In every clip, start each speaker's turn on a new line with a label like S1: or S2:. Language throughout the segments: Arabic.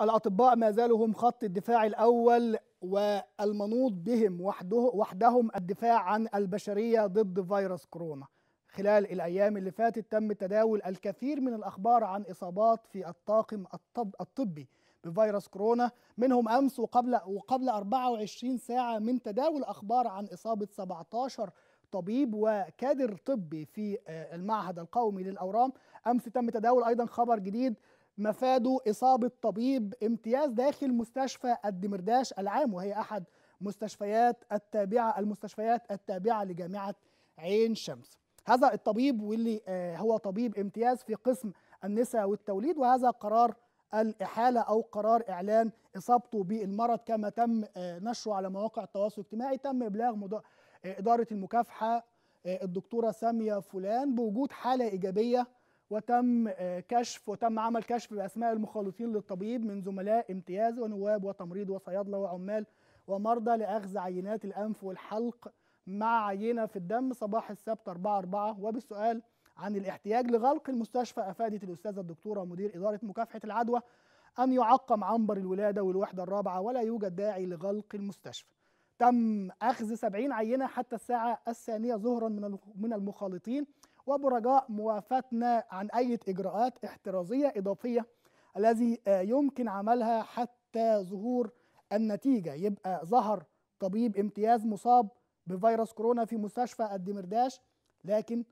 S1: الأطباء ما زالوا هم خط الدفاع الأول والمنوط بهم وحده وحدهم الدفاع عن البشرية ضد فيروس كورونا خلال الأيام اللي فاتت تم تداول الكثير من الأخبار عن إصابات في الطاقم الطب الطبي بفيروس كورونا منهم أمس وقبل, وقبل 24 ساعة من تداول أخبار عن إصابة 17 طبيب وكادر طبي في آه، المعهد القومي للأورام أمس تم تداول أيضا خبر جديد مفاده إصابة طبيب امتياز داخل مستشفى الدمرداش العام وهي أحد مستشفيات التابعة المستشفيات التابعة لجامعة عين شمس هذا الطبيب واللي آه، هو طبيب امتياز في قسم النساء والتوليد وهذا قرار الإحالة أو قرار إعلان إصابته بالمرض كما تم آه، نشره على مواقع التواصل الاجتماعي تم إبلاغ آه، إدارة المكافحة الدكتورة سامية فلان بوجود حالة إيجابية وتم آه، كشف وتم عمل كشف باسماء المخالطين للطبيب من زملاء امتياز ونواب وتمريض وصيادله وعمال ومرضى لاخذ عينات الانف والحلق مع عينه في الدم صباح السبت 4 4 وبالسؤال عن الاحتياج لغلق المستشفى افادت الاستاذه الدكتوره مدير اداره مكافحه العدوى ان يعقم عنبر الولاده والوحده الرابعه ولا يوجد داعي لغلق المستشفى. تم اخذ 70 عينه حتى الساعه الثانيه ظهرا من من المخالطين وبرجاء موافاتنا عن أي إجراءات احترازية إضافية الذي آه، يمكن عملها حتى ظهور النتيجة يبقى ظهر طبيب امتياز مصاب بفيروس كورونا في مستشفى الدمرداش لكن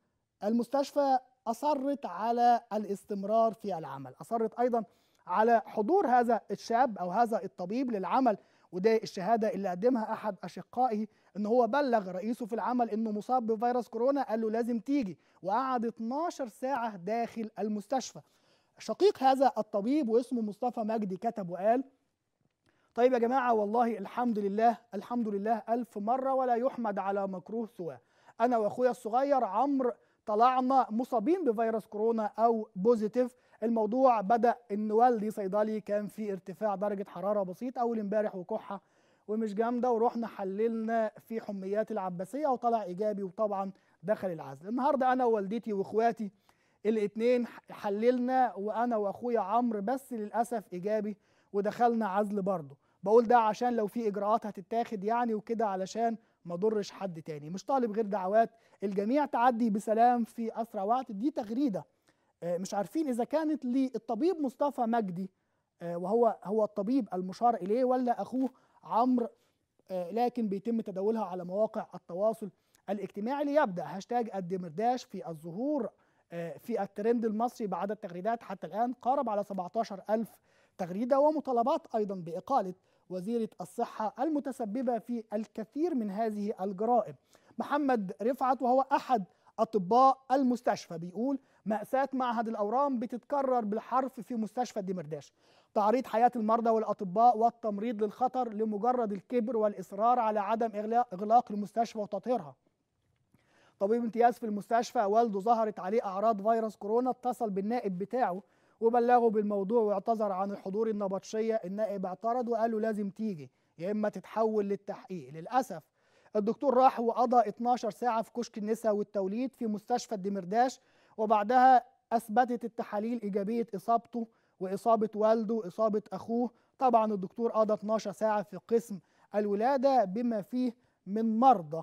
S1: المستشفى أصرت على الاستمرار في العمل أصرت أيضا على حضور هذا الشاب أو هذا الطبيب للعمل وده الشهاده اللي قدمها احد اشقائي ان هو بلغ رئيسه في العمل انه مصاب بفيروس كورونا قال له لازم تيجي وقعد 12 ساعه داخل المستشفى شقيق هذا الطبيب واسمه مصطفى مجدي كتب وقال طيب يا جماعه والله الحمد لله الحمد لله الف مره ولا يحمد على مكروه سواه انا واخويا الصغير عمرو طلعنا مصابين بفيروس كورونا او بوزيتيف الموضوع بدا ان والدي صيدلي كان في ارتفاع درجه حراره بسيط اول امبارح وكحه ومش جامده ورحنا حللنا في حميات العباسيه وطلع ايجابي وطبعا دخل العزل النهارده انا ووالدتي واخواتي الاثنين حللنا وانا واخويا عمرو بس للاسف ايجابي ودخلنا عزل برضه بقول ده عشان لو في اجراءات هتتاخد يعني وكده علشان ما ضرش حد تاني مش طالب غير دعوات الجميع تعدي بسلام في اسرع وقت دي تغريده آه، مش عارفين اذا كانت للطبيب مصطفى مجدي آه، وهو هو الطبيب المشار اليه ولا اخوه عمرو آه، لكن بيتم تداولها على مواقع التواصل الاجتماعي ليبدا هاشتاج الدمرداش في الظهور في الترند المصري بعدد تغريدات حتى الان قارب على 17000 تغريده ومطالبات ايضا باقاله وزيره الصحه المتسببه في الكثير من هذه الجرائم محمد رفعت وهو احد اطباء المستشفى بيقول مأساة معهد الأورام بتتكرر بالحرف في مستشفى الدمرداش تعريض حياة المرضى والأطباء والتمريض للخطر لمجرد الكبر والإصرار على عدم إغلاق المستشفى وتطهيرها طبيب امتياز في المستشفى والده ظهرت عليه أعراض فيروس كورونا اتصل بالنائب بتاعه وبلغه بالموضوع واعتذر عن الحضور النبطشية النائب اعترض وقال له لازم تيجي يا إما تتحول للتحقيق للأسف الدكتور راح وقضى 12 ساعة في كشك النساء والتوليد في مستشفى الدمرداش وبعدها أثبتت التحاليل إيجابية إصابته وإصابة والده واصابه أخوه طبعا الدكتور قضى 12 ساعة في قسم الولادة بما فيه من مرضى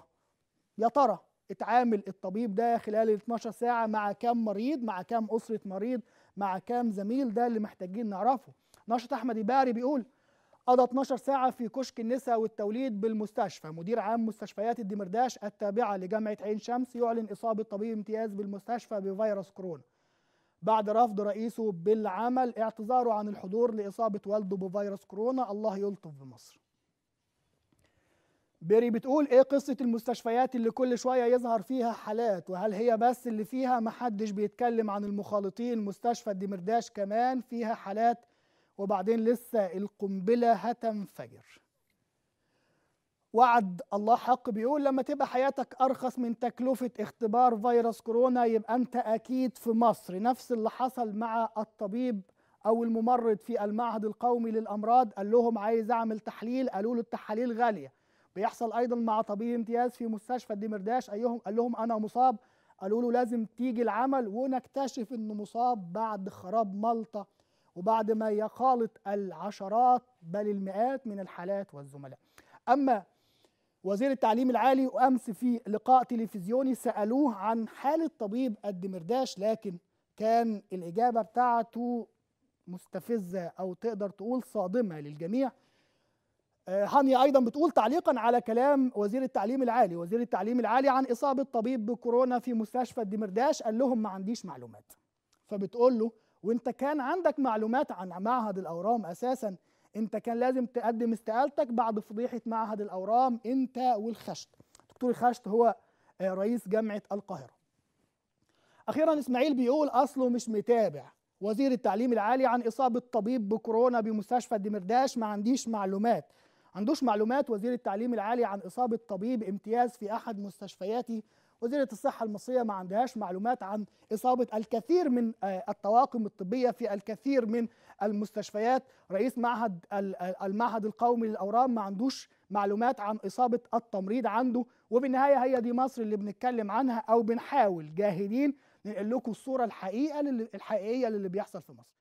S1: يا ترى اتعامل الطبيب ده خلال ال 12 ساعة مع كام مريض مع كام أسرة مريض مع كام زميل ده اللي محتاجين نعرفه ناشط أحمد إباري بيقول قضى 12 ساعة في كشك النساء والتوليد بالمستشفى مدير عام مستشفيات الدمرداش التابعة لجامعة عين شمس يعلن إصابة طبيب امتياز بالمستشفى بفيروس كورونا بعد رفض رئيسه بالعمل اعتذاره عن الحضور لإصابة والده بفيروس كورونا الله يلطف بمصر بيري بتقول ايه قصة المستشفيات اللي كل شوية يظهر فيها حالات وهل هي بس اللي فيها محدش بيتكلم عن المخالطين مستشفى الدمرداش كمان فيها حالات وبعدين لسه القنبلة هتنفجر وعد الله حق بيقول لما تبقى حياتك أرخص من تكلفة اختبار فيروس كورونا يبقى أنت أكيد في مصر نفس اللي حصل مع الطبيب أو الممرض في المعهد القومي للأمراض قال لهم عايز أعمل تحليل قالوا له التحاليل غالية بيحصل أيضا مع طبيب امتياز في مستشفى الدمرداش أيهم قال لهم أنا مصاب قالوا له لازم تيجي العمل ونكتشف انه مصاب بعد خراب مالطا وبعد ما يخالط العشرات بل المئات من الحالات والزملاء أما وزير التعليم العالي وأمس في لقاء تلفزيوني سألوه عن حالة طبيب الدمرداش لكن كان الإجابة بتاعته مستفزة أو تقدر تقول صادمة للجميع آه، هاني ايضا بتقول تعليقا على كلام وزير التعليم العالي وزير التعليم العالي عن اصابه طبيب بكورونا في مستشفى الدمرداش قال لهم ما عنديش معلومات فبتقول له وانت كان عندك معلومات عن معهد الاورام اساسا انت كان لازم تقدم استقالتك بعد فضيحه معهد الاورام انت والخشت دكتور الخشت هو آه، رئيس جامعه القاهره اخيرا اسماعيل بيقول اصله مش متابع وزير التعليم العالي عن اصابه طبيب بكورونا بمستشفى الدمرداش ما عنديش معلومات عندوش معلومات وزير التعليم العالي عن اصابه طبيب امتياز في احد مستشفياتي وزيره الصحه المصريه ما عندهاش معلومات عن اصابه الكثير من آه، الطواقم الطبيه في الكثير من المستشفيات رئيس معهد آه، المعهد القومي للاورام ما عندوش معلومات عن اصابه التمريض عنده وبالنهايه هي دي مصر اللي بنتكلم عنها او بنحاول جاهدين ننقل لكم الصوره الحقيقه الحقيقيه للي بيحصل في مصر